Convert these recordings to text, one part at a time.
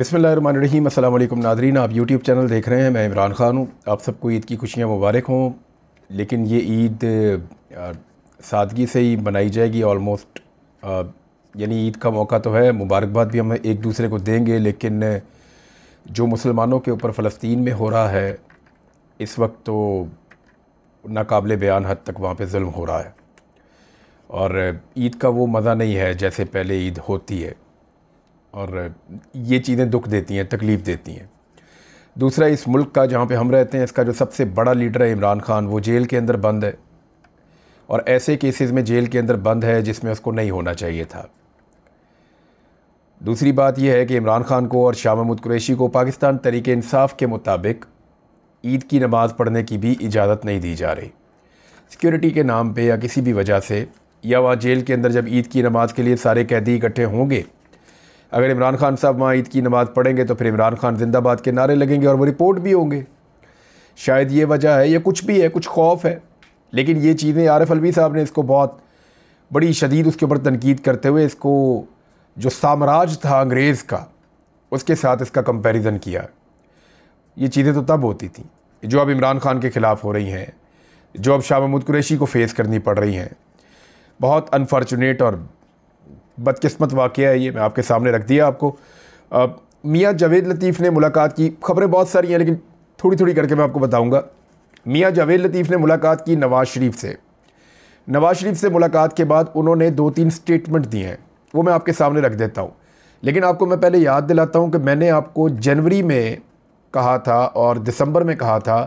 بسم اللہ الرحمن الرحیم السلام علیکم ناظرین آپ یوٹیوب چینل دیکھ رہے ہیں میں عمران خان ہوں آپ سب کو عید کی خوشیاں مبارک ہوں لیکن یہ عید سادگی سے ہی منائی جائے گی آلموسٹ یعنی عید کا موقع تو ہے مبارکباد بھی ہم ایک دوسرے کو دیں گے لیکن جو مسلمانوں کے اوپر فلسطین میں ہو رہا ہے اس وقت تو ناقابل بیان حد تک وہاں پہ ظلم ہو رہا ہے اور عید کا وہ مزہ نہیں ہے جیسے پہلے عید ہوتی ہے اور یہ چیزیں دکھ دیتی ہیں تکلیف دیتی ہیں دوسرا اس ملک کا جہاں پہ ہم رہتے ہیں اس کا جو سب سے بڑا لیڈر ہے عمران خان وہ جیل کے اندر بند ہے اور ایسے کیسز میں جیل کے اندر بند ہے جس میں اس کو نہیں ہونا چاہیے تھا دوسری بات یہ ہے کہ عمران خان کو اور شاہ محمود قریشی کو پاکستان طریق انصاف کے مطابق عید کی نماز پڑھنے کی بھی اجازت نہیں دی جا رہی سیکیورٹی کے نام پہ یا کسی بھی وجہ سے یا وہاں جیل کے اندر جب عید کی نماز کے لیے سارے قیدی اکٹھے ہوں گے اگر عمران خان صاحب وہاں عید کی نماز پڑھیں گے تو پھر عمران خان زندہ باد کے نعرے لگیں گے اور وہ رپورٹ بھی ہوں گے شاید یہ وجہ ہے یا کچھ بھی ہے کچھ خوف ہے لیکن یہ چیزیں عارف الوی صاحب نے اس کو بہت بڑی شدید اس کے اوپر تنقید کرتے ہوئے اس کو جو سامراج تھا انگریز کا اس کے ساتھ اس کا کمپیریزن کیا یہ چیزیں تو تب ہوتی تھیں جو اب عمران خان کے خلاف ہو رہی ہیں جو اب شاہ محمود قریشی کو فیس کرنی پڑ رہی ہیں بہت انفارچونیٹ اور بدقسمت واقعہ ہے یہ میں آپ کے سامنے رکھ دیا آپ کو میاں جاوید لطیف نے ملاقات کی خبریں بہت ساری ہیں لیکن تھوڑی تھوڑی کر کے میں آپ کو بتاؤں گا میاں جاوید لطیف نے ملاقات کی نواز شریف سے نواز شریف سے ملاقات کے بعد انہوں نے دو تین سٹیٹمنٹ دی ہیں وہ میں آپ کے سامنے رکھ دیتا ہوں لیکن آپ کو میں پہلے یاد دلاتا ہوں کہ میں نے آپ کو جنوری میں کہا تھا اور دسمبر میں کہا تھا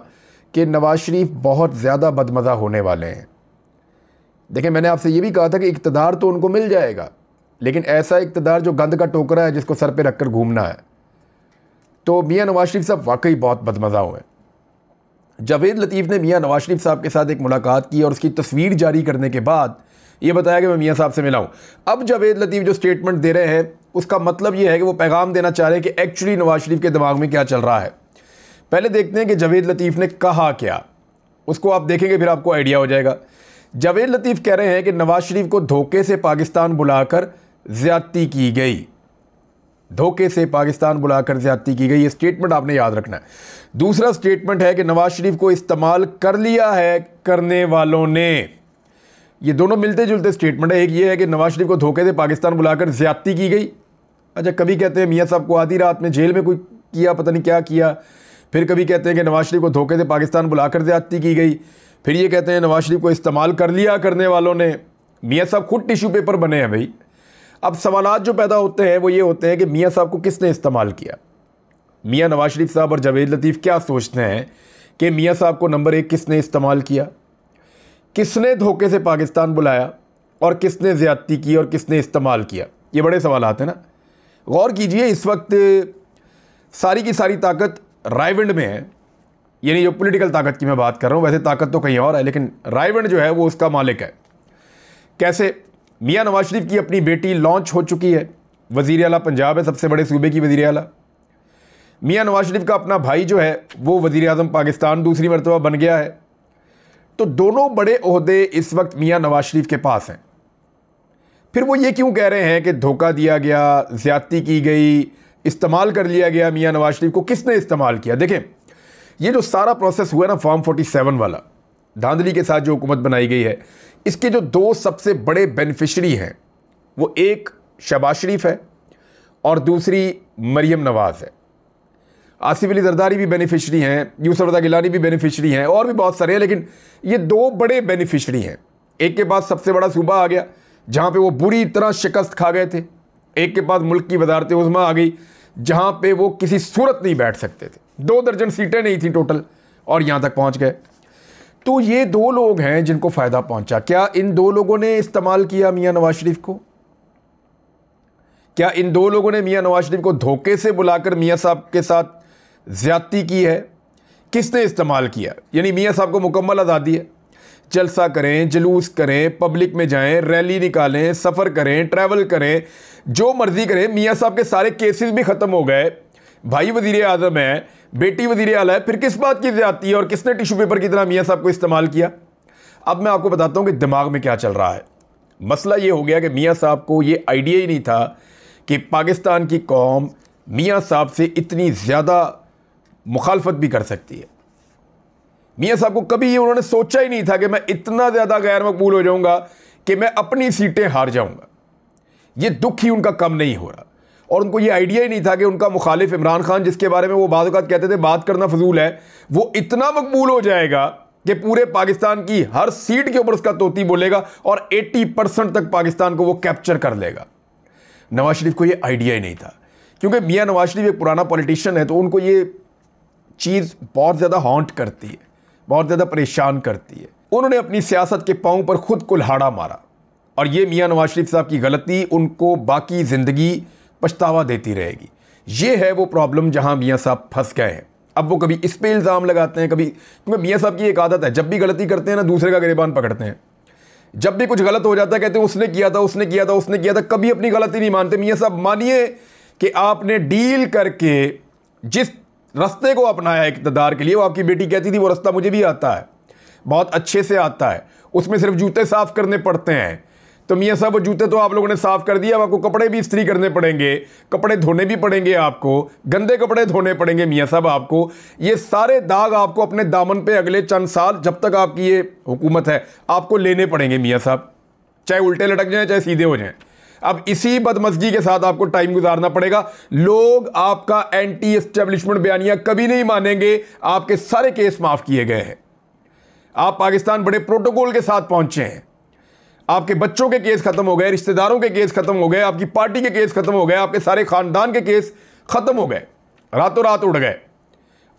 کہ نواز شریف بہت زیادہ بدمزہ ہونے والے ہیں دیکھیں میں نے آپ سے یہ بھی کہا تھا کہ اقتدار تو ان کو مل جائے گا لیکن ایسا اقتدار جو گند کا ٹوکرا ہے جس کو سر پہ رکھ کر گھومنا ہے تو میاں نواز شریف صاحب واقعی بہت بدمزہ ہوئے ہیں جاوید لطیف نے میاں نواز شریف صاحب کے ساتھ ایک ملاقات کی اور اس کی تصویر جاری کرنے کے بعد یہ بتایا کہ میں میاں صاحب سے ملا ہوں اب جاوید لطیف جو سٹیٹمنٹ دے رہے ہیں اس کا مطلب یہ ہے کہ وہ پیغام دینا چاہ رہے ہیں کہ ایکچولی نواز شریف کے دماغ میں کیا چل رہا ہے پہلے دیکھتے ہیں کہ جاوید لطیف نے کہا کیا اس کو آپ دیکھیں گے پھر آپ کو آئیڈیا ہو جائے گا جاوید لطیف کہہ رہے ہیں کہ نواز شریف کو دھوکے سے پاکستان بلا کر زیادتی کی گئی دھوکے سے پاکستان بلا کر زیادتی کی گئی یہ سٹیٹمنٹ آپ نے یاد رکھنا ہے دوسرا سٹیٹمنٹ ہے کہ نواز شریف کو استعمال کر لیا ہے کرنے والوں نے یہ دونوں ملتے جلتے سٹیٹمنٹ ہے ایک یہ ہے کہ نواز شریف کو دھوکے سے پاکستان بلا کر زیادتی کی گئی اچھا کبھی کہتے ہیں میاں صاحب کو آدھی رات میں جیل میں کوئی کیا پتہ نہیں کیا کیا پھر کبھی کہتے ہیں کہ نواز شریف کو دھوکے سے پاکستان بلا کر زیادتی کی گئی پھر یہ کہتے ہیں نواز شریف کو استعمال کر لیا کرنے والوں نے میاں صاحب خود ٹیشو پیپر بنے ہیں بھائی اب سوالات جو پیدا ہوتے ہیں وہ یہ ہوتے ہیں کہ میاں صاحب کو کس نے استعمال کیا میاں نواز شریف صاحب اور جاوید لطیف کیا سوچتے ہیں کہ میاں صاحب کو نمبر ایک کس نے استعمال کیا کس نے دھوکے سے پاکستان بلایا اور کس نے زیادتی کی اور کس نے استعمال کیا یہ بڑے سوالات ہیں نا غور کیجئے اس وقت ساری کی ساری طاقت رائے ونڈ میں ہے یعنی جو پولیٹیکل طاقت کی میں بات کر رہا ہوں ویسے طاقت تو کہیں اور ہے لیکن رائے ونڈ جو ہے وہ اس کا مالک ہے کیسے میاں نواز شریف کی اپنی بیٹی لانچ ہو چکی ہے وزیر اعلیٰ پنجاب ہے سب سے بڑے صوبے کی وزیر اعلیٰ میاں نواز شریف کا اپنا بھائی جو ہے وہ وزیر اعظم پاکستان دوسری مرتبہ بن گیا ہے تو دونوں بڑے عہدے اس وقت میاں نواز شریف کے پاس ہیں پھر وہ یہ کیوں کہہ رہے ہیں کہ دھوکہ دیا گیا زیادتی کی گئی استعمال کر لیا گیا میاں نواز شریف کو کس نے استعمال کیا دیکھیں یہ جو سارا پروسیس ہوا ہے نا فارم فورٹی سیون والا دھاندلی کے ساتھ جو حکومت بنائی گئی ہے اس کے جو دو سب سے بڑے بینیفیشری ہیں وہ ایک شہباز شریف ہے اور دوسری مریم نواز ہے آصف علی زرداری بھی بینیفیشری ہیں یوسف رضا گیلانی بھی بینیفیشری ہیں اور بھی بہت سارے ہیں لیکن یہ دو بڑے بینیفیشری ہیں ایک کے بعد سب سے بڑا صوبہ آ گیا جہاں پہ وہ بری طرح شکست کھا گئے تھے ایک کے بعد ملک کی وزارت عظمہ آ گئی جہاں پہ وہ کسی صورت نہیں بیٹھ سکتے تھے دو درجن سیٹیں نہیں تھیں ٹوٹل اور یہاں تک پہنچ گئے تو یہ دو لوگ ہیں جن کو فائدہ پہنچا کیا ان دو لوگوں نے استعمال کیا میاں نواز شریف کو کیا ان دو لوگوں نے میاں نواز شریف کو دھوکے سے بلا کر میاں صاحب کے ساتھ زیادتی کی ہے کس نے استعمال کیا یعنی میاں صاحب کو مکمل آزادی ہے جلسہ کریں جلوس کریں پبلک میں جائیں ریلی نکالیں سفر کریں ٹریول کریں جو مرضی کریں میاں صاحب کے سارے کیسز بھی ختم ہو گئے بھائی وزیر اعظم ہے بیٹی وزیر اعلیٰ ہے پھر کس بات کی زیادتی ہے اور کس نے ٹیشو پیپر کی طرح میاں صاحب کو استعمال کیا اب میں آپ کو بتاتا ہوں کہ دماغ میں کیا چل رہا ہے مسئلہ یہ ہو گیا کہ میاں صاحب کو یہ آئیڈیا ہی نہیں تھا کہ پاکستان کی قوم میاں صاحب سے اتنی زیادہ مخالفت بھی کر سکتی ہے میاں صاحب کو کبھی یہ انہوں نے سوچا ہی نہیں تھا کہ میں اتنا زیادہ غیر مقبول ہو جاؤں گا کہ میں اپنی سیٹیں ہار جاؤں گا یہ دکھ ہی ان کا کم نہیں ہو رہا اور ان کو یہ آئیڈیا ہی نہیں تھا کہ ان کا مخالف عمران خان جس کے بارے میں وہ بعض اوقات کہتے تھے بات کرنا فضول ہے وہ اتنا مقبول ہو جائے گا کہ پورے پاکستان کی ہر سیٹ کے اوپر اس کا توتی بولے گا اور ایٹی پرسنٹ تک پاکستان کو وہ کیپچر کر لے گا نواز شریف کو یہ آئیڈیا ہی نہیں تھا کیونکہ میاں نواز شریف ایک پرانا پولیٹیشین ہے تو ان کو یہ چیز بہت زیادہ ہانٹ کرتی ہے بہت زیادہ پریشان کرتی ہے انہوں نے اپنی سیاست کے پاؤں پر خود کلہاڑا مارا اور یہ میاں نواز شریف صاحب کی غلطی ان کو باقی زندگی پچھتاوا دیتی رہے گی یہ ہے وہ پرابلم جہاں میاں صاحب پھنس گئے ہیں اب وہ کبھی اس پہ الزام لگاتے ہیں کبھی کیونکہ میاں صاحب کی ایک عادت ہے جب بھی غلطی کرتے ہیں نا دوسرے کا گریبان پکڑتے ہیں جب بھی کچھ غلط ہو جاتا ہے کہتے ہیں اس نے کیا تھا اس نے کیا تھا اس نے کیا تھا کبھی اپنی غلطی نہیں مانتے میاں صاحب مانیے کہ آپ نے ڈیل کر کے جس رستے کو اپنایا اقتدار کے لیے وہ آپ کی بیٹی کہتی تھی وہ رستہ مجھے بھی آتا ہے بہت اچھے سے آتا ہے اس میں صرف جوتے صاف کرنے پڑتے ہیں تو میاں صاحب وہ جوتے تو آپ لوگوں نے صاف کر دیا اب آپ کو کپڑے بھی استری کرنے پڑیں گے کپڑے دھونے بھی پڑیں گے آپ کو گندے کپڑے دھونے پڑیں گے میاں صاحب آپ کو یہ سارے داغ آپ کو اپنے دامن پہ اگلے چند سال جب تک آپ کی یہ حکومت ہے آپ کو لینے پڑیں گے میاں صاحب چاہے الٹے لٹک جائیں چاہے سیدھے ہو جائیں اب اسی بدمزگی کے ساتھ آپ کو ٹائم گزارنا پڑے گا لوگ آپ کا اینٹی اسٹیبلشمنٹ بیانیاں کبھی نہیں مانیں گے آپ کے سارے کیس معاف کیے گئے ہیں آپ پاکستان بڑے پروٹوکول کے ساتھ پہنچے ہیں آپ کے بچوں کے کیس ختم ہو گئے رشتہ داروں کے کیس ختم ہو گئے آپ کی پارٹی کے کیس ختم ہو گئے آپ کے سارے خاندان کے کیس ختم ہو گئے راتوں رات اڑ گئے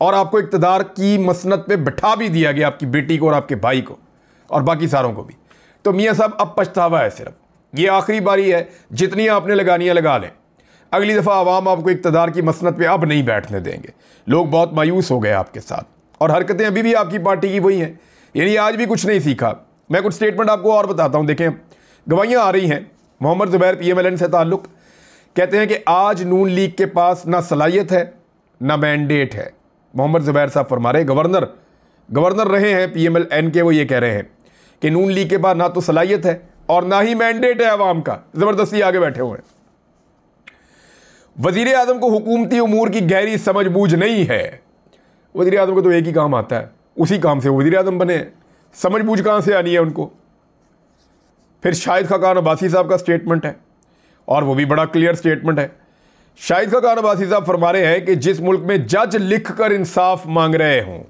اور آپ کو اقتدار کی مسنت پہ بٹھا بھی دیا گیا آپ کی بیٹی کو اور آپ کے بھائی کو اور باقی ساروں کو بھی تو میاں صاحب اب پچھتاوا ہے صرف یہ آخری باری ہے جتنی آپ نے لگانیاں لگا لیں اگلی دفعہ عوام آپ کو اقتدار کی مسنت پہ اب نہیں بیٹھنے دیں گے لوگ بہت مایوس ہو گئے آپ کے ساتھ اور حرکتیں ابھی بھی آپ کی پارٹی کی وہی ہیں یعنی آج بھی کچھ نہیں سیکھا میں کچھ سٹیٹمنٹ آپ کو اور بتاتا ہوں دیکھیں گوائیاں آ رہی ہیں Muhammad Zubair P M L N سے تعلق کہتے ہیں کہ آج نون لیگ کے پاس نہ صلاحیت ہے نہ مینڈیٹ ہے محمد زبیر صاحب فرما رہے گورنر گورنر رہے ہیں پی ایم ایل این کے وہ یہ کہہ رہے ہیں کہ نون لیگ کے پاس نہ تو صلاحیت ہے اور نہ ہی مینڈیٹ ہے عوام کا زبردستی آگے بیٹھے ہوئے ہیں وزیر اعظم کو حکومتی امور کی گہری سمجھ بوجھ نہیں ہے وزیر اعظم کو تو ایک ہی کام آتا ہے اسی کام سے وزیر اعظم بنے ہیں سمجھ بوجھ کہاں سے آنی ہے ان کو پھر شاہد خاقان عباسی صاحب کا سٹیٹمنٹ ہے اور وہ بھی بڑا کلیئر سٹیٹمنٹ ہے شاہد خاقان عباسی صاحب فرما رہے ہیں کہ جس ملک میں جج لکھ کر انصاف مانگ رہے ہوں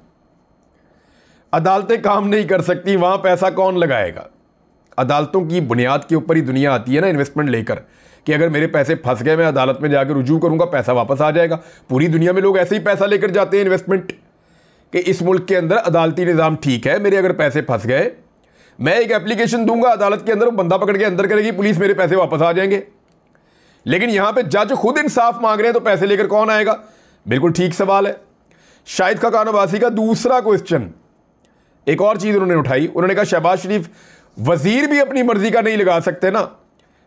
عدالتیں کام نہیں کر سکتی وہاں پیسہ کون لگائے گا عدالتوں کی بنیاد کے اوپر ہی دنیا آتی ہے نا انویسٹمنٹ لے کر کہ اگر میرے پیسے پھنس گئے میں عدالت میں جا کر رجوع کروں گا پیسہ واپس آ جائے گا پوری دنیا میں لوگ ایسے ہی پیسہ لے کر جاتے ہیں انویسٹمنٹ کہ اس ملک کے اندر عدالتی نظام ٹھیک ہے میرے اگر پیسے پھنس گئے میں ایک اپلیکیشن دوں گا عدالت کے اندر بندہ پکڑ کے اندر کرے گی پولیس میرے پیسے واپس آ جائیں گے لیکن یہاں پہ جج خود انصاف مانگ رہے ہیں تو پیسے لے کر کون آئے گا بالکل ٹھیک سوال ہے شاید کا عباسی کا دوسرا کویشچن ایک اور چیز انہوں نے اٹھائی انہوں نے کہا شہباز شریف وزیر بھی اپنی مرضی کا نہیں لگا سکتے نا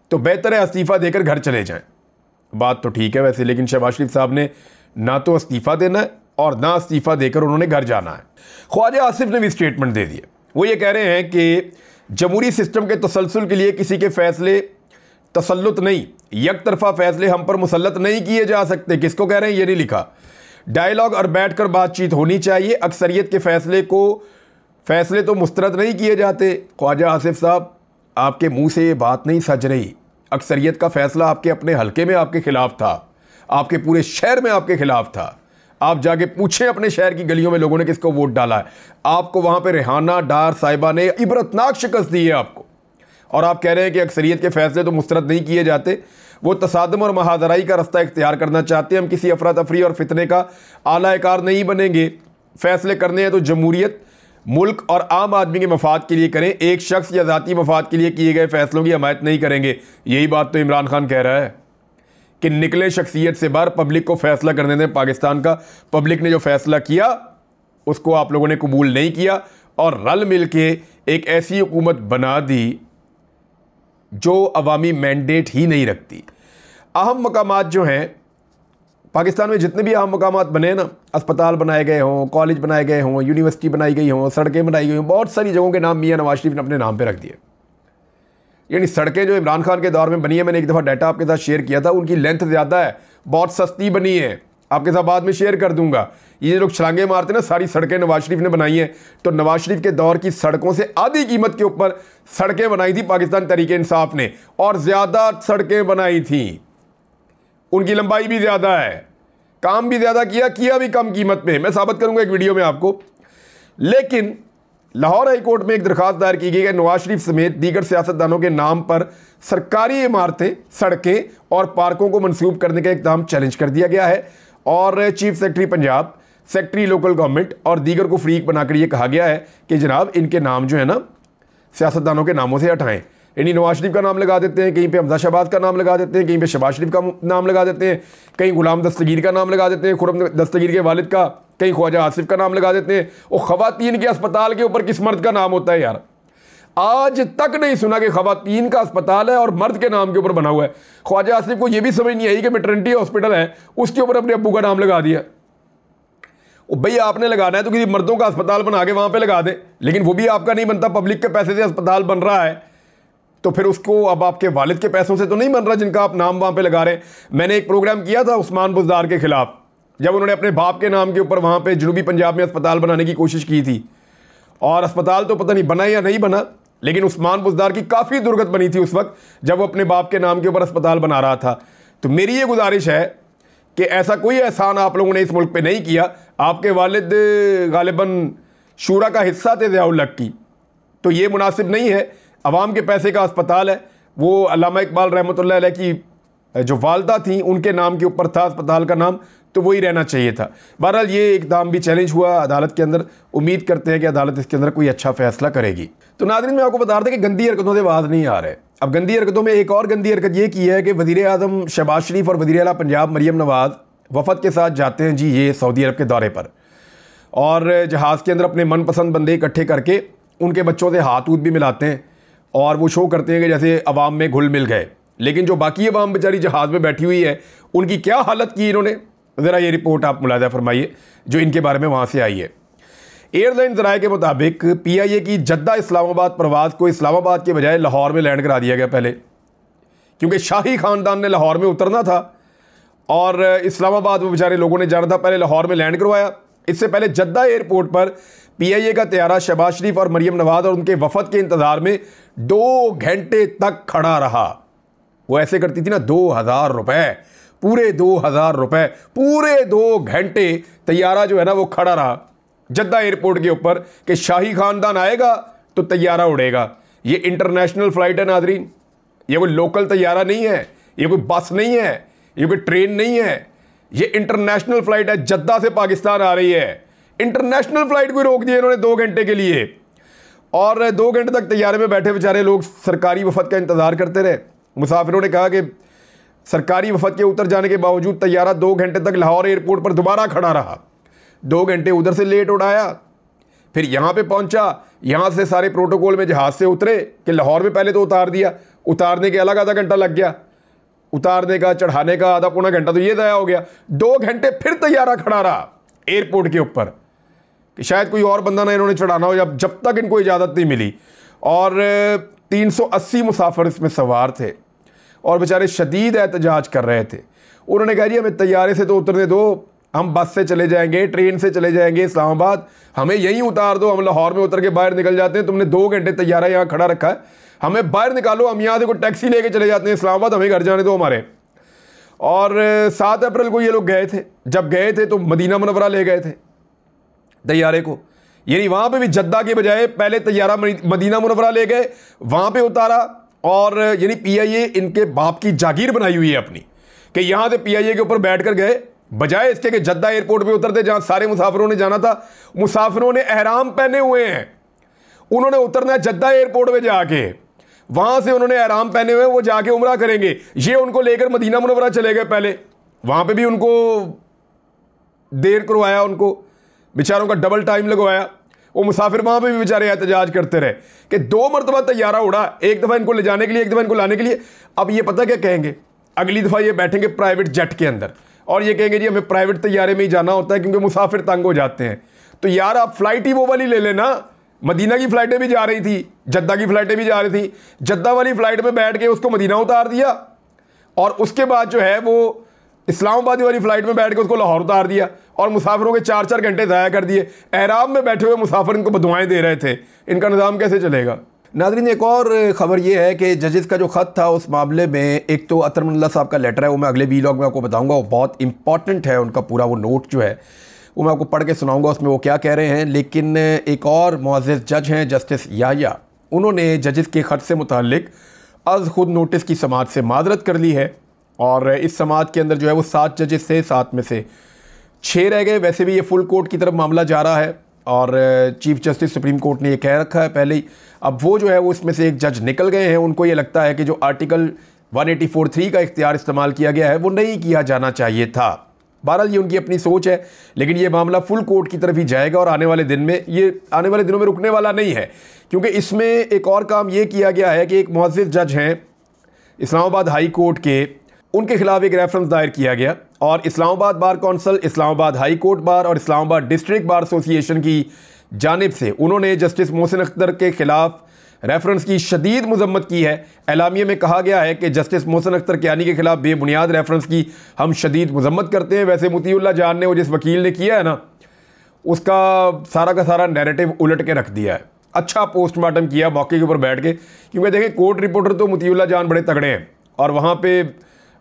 تو بہتر ہے استعفیٰ دے کر گھر چلے جائیں بات تو ٹھیک ہے ویسے لیکن شہباز شریف صاحب نے نہ تو استعفیٰ دینا ہے اور نہ استعفیٰ دے کر انہوں نے گھر جانا ہے خواجہ آصف نے بھی اسٹیٹمنٹ دے دیے وہ یہ کہہ رہے ہیں کہ جمہوری سسٹم کے تسلسل کے لیے کسی کے فیصلے تسلط نہیں یک طرفہ فیصلے ہم پر مسلط نہیں کیے جا سکتے کس کو کہہ رہے ہیں یہ نہیں لکھا ڈائلاگ اور بیٹھ کر بات چیت ہونی چاہیے اکثریت کے فیصلے کو فیصلے تو مسترد نہیں کیے جاتے خواجہ آصف صاحب آپ کے منہ سے یہ بات نہیں سج رہی اکثریت کا فیصلہ آپ کے اپنے حلقے میں آپ کے خلاف تھا آپ کے پورے شہر میں آپ کے خلاف تھا آپ جا کے پوچھیں اپنے شہر کی گلیوں میں لوگوں نے کس کو ووٹ ڈالا ہے آپ کو وہاں پہ ریحانہ ڈار صاحبہ نے عبرتناک شکست دی ہے آپ کو اور آپ کہہ رہے ہیں کہ اکثریت کے فیصلے تو مسترد نہیں کیے جاتے وہ تصادم اور مہادرائی کا رستہ اختیار کرنا چاہتے ہیں ہم کسی افراتفری اور فتنے کا اعلی کار نہیں بنیں گے فیصلے کرنے ہیں تو جمہوریت ملک اور عام آدمی کے مفاد کے لیے کریں ایک شخص یا ذاتی مفاد کے لیے کیے گئے فیصلوں کی حمایت نہیں کریں گے یہی بات تو عمران خان کہہ رہا ہے کہ نکلے شخصیت سے باہر پبلک کو فیصلہ کرنے دیں پاکستان کا پبلک نے جو فیصلہ کیا اس کو آپ لوگوں نے قبول نہیں کیا اور رل مل کے ایک ایسی حکومت بنا دی جو عوامی مینڈیٹ ہی نہیں رکھتی اہم مقامات جو ہیں پاکستان میں جتنے بھی اہم مقامات بنے نا اسپتال بنائے گئے ہوں کالج بنائے گئے ہوں یونیورسٹی بنائی گئی ہوں سڑکیں بنائی گئی ہوں بہت ساری جگہوں کے نام میاں نواز شریف نے اپنے نام پہ رکھ دیے یعنی سڑکیں جو عمران خان کے دور میں بنی ہیں میں نے ایک دفعہ ڈیٹا آپ کے ساتھ شیئر کیا تھا ان کی لینتھ زیادہ ہے بہت سستی بنی ہے آپ کے ساتھ بعد میں شیئر کر دوں گا یہ لوگ چھلانگیں مارتے ہیں نا ساری سڑکیں نواز شریف نے بنائی ہیں تو نواز شریف کے دور کی سڑکوں سے آدھی قیمت کے اوپر سڑکیں بنائی تھی پاکستان طریقے انصاف نے اور زیادہ سڑکیں بنائی تھیں ان کی لمبائی بھی زیادہ ہے کام بھی زیادہ کیا کیا بھی کم قیمت میں میں ثابت کروں گا ایک ویڈیو میں آپ کو لیکن لاہور ہائی کورٹ میں ایک درخواست دائر کی گئی ہے نواز شریف سمیت دیگر سیاستدانوں کے نام پر سرکاری عمارتیں سڑکیں اور پارکوں کو منصوب کرنے کا اقدام چیلنج کر دیا گیا ہے اور chief secretary Punjab secretary local government اور دیگر کو فریق بنا کر یہ کہا گیا ہے کہ جناب ان کے نام جو ہے نا سیاستدانوں کے ناموں سے ہٹائیں یعنی نواز شریف کا نام لگا دیتے ہیں کہیں پہ حمزہ شہباد کا نام لگا دیتے ہیں کہیں پہ شہباز شریف کا نام لگا دیتے ہیں کہیں غلام دستگیر کا نام لگا دیتے ہیں خورم دستگیر کے والد کا کہیں خواجہ آصف کا نام لگا دیتے ہیں وہ خواتین کے اسپتال کے اوپر کس مرد کا نام ہوتا ہے یار آج تک نہیں سنا کہ خواتین کا اسپتال ہے اور مرد کے نام کے اوپر بنا ہوا ہے خواجہ آصف کو یہ بھی سمجھ نہیں آئی کہ میٹرنٹی ہاسپٹل ہے اس کے اوپر اپنے ابو کا نام لگا دیا بھائی آپ نے لگانا ہے تو کسی مردوں کا اسپتال بنا کے وہاں پہ لگا دے لیکن وہ بھی آپ کا نہیں بنتا پبلک کے پیسے سے اسپتال بن رہا ہے تو پھر اس کو اب آپ کے والد کے پیسوں سے تو نہیں بن رہا جن کا آپ نام وہاں پہ لگا رہے ہیں میں نے ایک پروگرام کیا تھا عثمان بزدار کے خلاف جب انہوں نے اپنے باپ کے نام کے اوپر وہاں پہ جنوبی پنجاب میں اسپتال بنانے کی کوشش کی تھی اور اسپتال تو پتہ نہیں بنا یا نہیں بنا لیکن عثمان بزدار کی کافی درگت بنی تھی اس وقت جب وہ اپنے باپ کے نام کے اوپر اسپتال بنا رہا تھا تو میری یہ گزارش ہے کہ ایسا کوئی احسان آپ لوگوں نے اس ملک پہ نہیں کیا آپ کے والد غالباً شورا کا حصہ تھے ضیاء الحق کی تو یہ مناسب نہیں ہے عوام کے پیسے کا اسپتال ہے وہ علامہ اقبال رحمۃ اللہ علیہ کی جو والدہ تھیں ان کے نام کے اوپر تھا اسپتال کا نام تو وہی رہنا چاہیے تھا بہرحال یہ اقدام بھی چیلنج ہوا عدالت کے اندر امید کرتے ہیں کہ عدالت اس کے اندر کوئی اچھا فیصلہ کرے گی تو ناظرین میں آپ کو بتا رہا تھا کہ گندی حرکتوں سے آواز نہیں آ رہے اب گندی حرکتوں میں ایک اور گندی حرکت یہ کی ہے کہ وزیر اعظم شہباز شریف اور وزیر اعلیٰ پنجاب مریم نواز وفد کے ساتھ جاتے ہیں جی یہ سعودی عرب کے دورے پر اور جہاز کے اندر اپنے من پسند بندے اکٹھے کر کے ان کے بچوں سے ہاتھ اوت بھی ملاتے ہیں اور وہ شو کرتے ہیں کہ جیسے عوام میں گھل مل گئے لیکن جو باقی عوام بیچاری جہاز میں بیٹھی ہوئی ہے ان کی کیا حالت کی انہوں نے ذرا یہ رپورٹ آپ ملاحظہ فرمائیے جو ان کے بارے میں وہاں سے آئی ہے ایئر لائن ذرائع کے مطابق پی آئی اے کی جدہ اسلام آباد پرواز کو اسلام آباد کے بجائے لاہور میں لینڈ کرا دیا گیا پہلے کیونکہ شاہی خاندان نے لاہور میں اترنا تھا اور اسلام آباد میں بیچارے لوگوں نے جانا تھا پہلے لاہور میں لینڈ کروایا اس سے پہلے جدہ ایئرپورٹ پر پی آئی اے کا طیارہ شہباز شریف اور مریم نواز اور ان کے وفد کے انتظار میں دو گھنٹے تک کھڑا رہا وہ ایسے کرتی تھی نا دو ہزار روپے پورے دو ہزار روپے پورے دو گھنٹے طیارہ جو ہے نا وہ کھڑا رہا جدہ ایئرپورٹ کے اوپر کہ شاہی خاندان آئے گا تو طیارہ اڑے گا یہ انٹرنیشنل فلائٹ ہے ناظرین یہ کوئی لوکل طیارہ نہیں ہے یہ کوئی بس نہیں ہے یہ کوئی ٹرین نہیں ہے یہ انٹرنیشنل فلائٹ ہے جدہ سے پاکستان آ رہی ہے انٹرنیشنل فلائٹ کوئی روک دی انہوں نے دو گھنٹے کے لیے اور دو گھنٹے تک طیارے میں بیٹھے بیچارے لوگ سرکاری وفد کا انتظار کرتے رہے مسافروں نے کہا کہ سرکاری وفد کے اتر جانے کے باوجود طیارہ دو گھنٹے تک لاہور ایئرپورٹ پر دوبارہ کھڑا رہا دو گھنٹے ادھر سے لیٹ اڑایا پھر یہاں پہ پہنچا یہاں سے سارے پروٹوکول میں جہاز سے اترے کہ لاہور میں پہلے تو اتار دیا اتارنے کے الگ آدھا گھنٹہ لگ گیا اتارنے کا چڑھانے کا آدھا پونا گھنٹہ تو یہ ضائع ہو گیا دو گھنٹے پھر طیارہ کھڑا رہا ایئرپورٹ کے اوپر شاید کوئی اور بندہ نہ انہوں نے چڑھانا ہو جب جب تک ان کو اجازت نہیں ملی اور تین سو اسی مسافر اس میں سوار تھے اور بیچارے شدید احتجاج کر رہے تھے انہوں نے کہا جی ہمیں طیارے سے تو اترنے دو ہم بس سے چلے جائیں گے ٹرین سے چلے جائیں گے اسلام آباد ہمیں یہیں اتار دو ہم لاہور میں اتر کے باہر نکل جاتے ہیں تم نے دو گھنٹے طیارہ یہاں کھڑا رکھا ہے ہمیں باہر نکالو ہم یہاں سے کوئی ٹیکسی لے کے چلے جاتے ہیں اسلام آباد ہمیں گھر جانے دو ہمارے اور سات اپریل کو یہ لوگ گئے تھے جب گئے تھے تو مدینہ منورہ لے گئے تھے طیارے کو یعنی وہاں پہ بھی جدہ کے بجائے پہلے طیارہ مدینہ منورہ لے گئے وہاں پہ اتارا اور یعنی پی آئی اے ان کے باپ کی جاگیر بنائی ہوئی ہے اپنی کہ یہاں سے پی آئی اے کے اوپر بیٹھ کر گئے بجائے اس کے کہ جدہ ایئرپورٹ پہ اترتے جہاں سارے مسافروں نے جانا تھا مسافروں نے احرام پہنے ہوئے ہیں انہوں نے اترنا ہے جدہ ایئرپورٹ پہ جا کے وہاں سے انہوں نے احرام پہنے ہوئے وہ جا کے عمرہ کریں گے یہ ان کو لے کر مدینہ منورہ چلے گئے پہلے وہاں پہ بھی ان کو دیر کروایا ان کو بیچاروں کا ڈبل ٹائم لگوایا وہ مسافر وہاں پہ بھی بیچارے احتجاج کرتے رہے کہ دو مرتبہ تیارہ اڑا ایک دفعہ ان کو لے جانے کے لیے ایک دفعہ ان کو لانے کے لیے اب یہ پتہ کیا کہیں گے اگلی دفعہ یہ بیٹھیں گے پرائیویٹ جیٹ کے اندر اور یہ کہیں گے جی ہمیں پرائیویٹ تیارے میں ہی جانا ہوتا ہے کیونکہ مسافر تنگ ہو جاتے ہیں تو یار آپ فلائٹ ہی وہ والی لے لینا مدینہ کی فلائٹیں بھی جا رہی تھی جدہ کی فلائٹیں بھی جا رہی تھیں جدہ والی فلائٹ میں بیٹھ کے اس کو مدینہ اتار دیا اور اس کے بعد جو ہے وہ اسلام آبادی والی فلائٹ میں بیٹھ کے اس کو لاہور اتار دیا اور مسافروں کے چار چار گھنٹے ضائع کر دیے احرام میں بیٹھے ہوئے مسافر ان کو بدعائیں دے رہے تھے ان کا نظام کیسے چلے گا ناظرین ایک اور خبر یہ ہے کہ ججز کا جو خط تھا اس معاملے میں ایک تو اطرم اللہ صاحب کا لیٹر ہے وہ میں اگلے بی لوگ میں آپ کو بتاؤں گا وہ بہت امپورٹنٹ ہے ان کا پورا وہ نوٹ جو ہے وہ میں آپ کو پڑھ کے سناؤں گا اس میں وہ کیا کہہ رہے ہیں لیکن ایک اور معزز جج ہیں جسٹس یایا انہوں نے ججز کے خط سے متعلق از خود نوٹس کی سماعت سے معذرت کر لی ہے اور اس سماعت کے اندر جو ہے وہ سات ججز تھے سات میں سے چھ رہ گئے ویسے بھی یہ فل کورٹ کی طرف معاملہ جا رہا ہے اور چیف جسٹس سپریم کورٹ نے یہ کہہ رکھا ہے پہلے ہی اب وہ جو ہے وہ اس میں سے ایک جج نکل گئے ہیں ان کو یہ لگتا ہے کہ جو آرٹیکل 184.3 کا اختیار استعمال کیا گیا ہے وہ نہیں کیا جانا چاہیے تھا بہرحال یہ ان کی اپنی سوچ ہے لیکن یہ معاملہ فل کورٹ کی طرف ہی جائے گا اور آنے والے دن میں یہ آنے والے دنوں میں رکنے والا نہیں ہے کیونکہ اس میں ایک اور کام یہ کیا گیا ہے کہ ایک معزز جج ہیں اسلام آباد ہائی کورٹ کے ان کے خلاف ایک ریفرنس دائر کیا گیا اور اسلام آباد بار کونسل اسلام آباد ہائی کورٹ بار اور اسلام آباد ڈسٹرک بار ایسوسی ایشن کی جانب سے انہوں نے جسٹس محسن اختر کے خلاف ریفرنس کی شدید مذمت کی ہے اعلامیہ میں کہا گیا ہے کہ جسٹس محسن اختر کیانی کے خلاف بے بنیاد ریفرنس کی ہم شدید مذمت کرتے ہیں ویسے متی اللہ جان نے وہ جس وکیل نے کیا ہے نا اس کا سارا کا سارا نیریٹو الٹ کے رکھ دیا ہے اچھا پوسٹ مارٹم کیا موقع کے اوپر بیٹھ کے کیونکہ دیکھیں کورٹ رپورٹر تو متی اللہ جان بڑے تگڑے ہیں اور وہاں پہ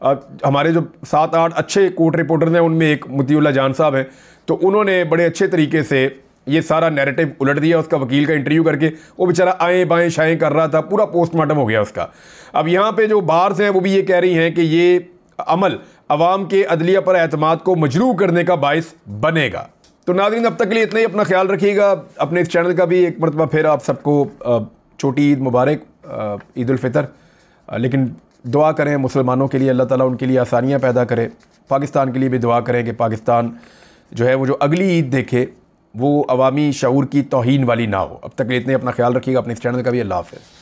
ہمارے جو سات آٹھ اچھے کوٹ رپورٹرز ہیں ان میں ایک متی اللہ جان صاحب ہیں تو انہوں نے بڑے اچھے طریقے سے یہ سارا نیرٹو الٹ دیا اس کا وکیل کا انٹرویو کر کے وہ بیچارہ آئیں بائیں شائیں کر رہا تھا پورا پوسٹ مارٹم ہو گیا اس کا اب یہاں پہ جو بارز ہیں وہ بھی یہ کہہ رہی ہیں کہ یہ عمل عوام کے عدلیہ پر اعتماد کو مجروع کرنے کا باعث بنے گا تو ناظرین اب تک کے لیے اتنا ہی اپنا خیال رکھیے گا اپنے اس چینل کا بھی ایک مرتبہ پھر آپ سب کو چھوٹی عید مبارک عید الفطر لیکن دعا کریں مسلمانوں کے لیے اللہ تعالیٰ ان کے لیے آسانیاں پیدا کرے پاکستان کے لیے بھی دعا کریں کہ پاکستان جو ہے وہ جو اگلی عید دیکھے وہ عوامی شعور کی توہین والی نہ ہو اب تک اتنے اپنا خیال رکھیے گا اپنے اس چینل کا بھی اللہ حافظ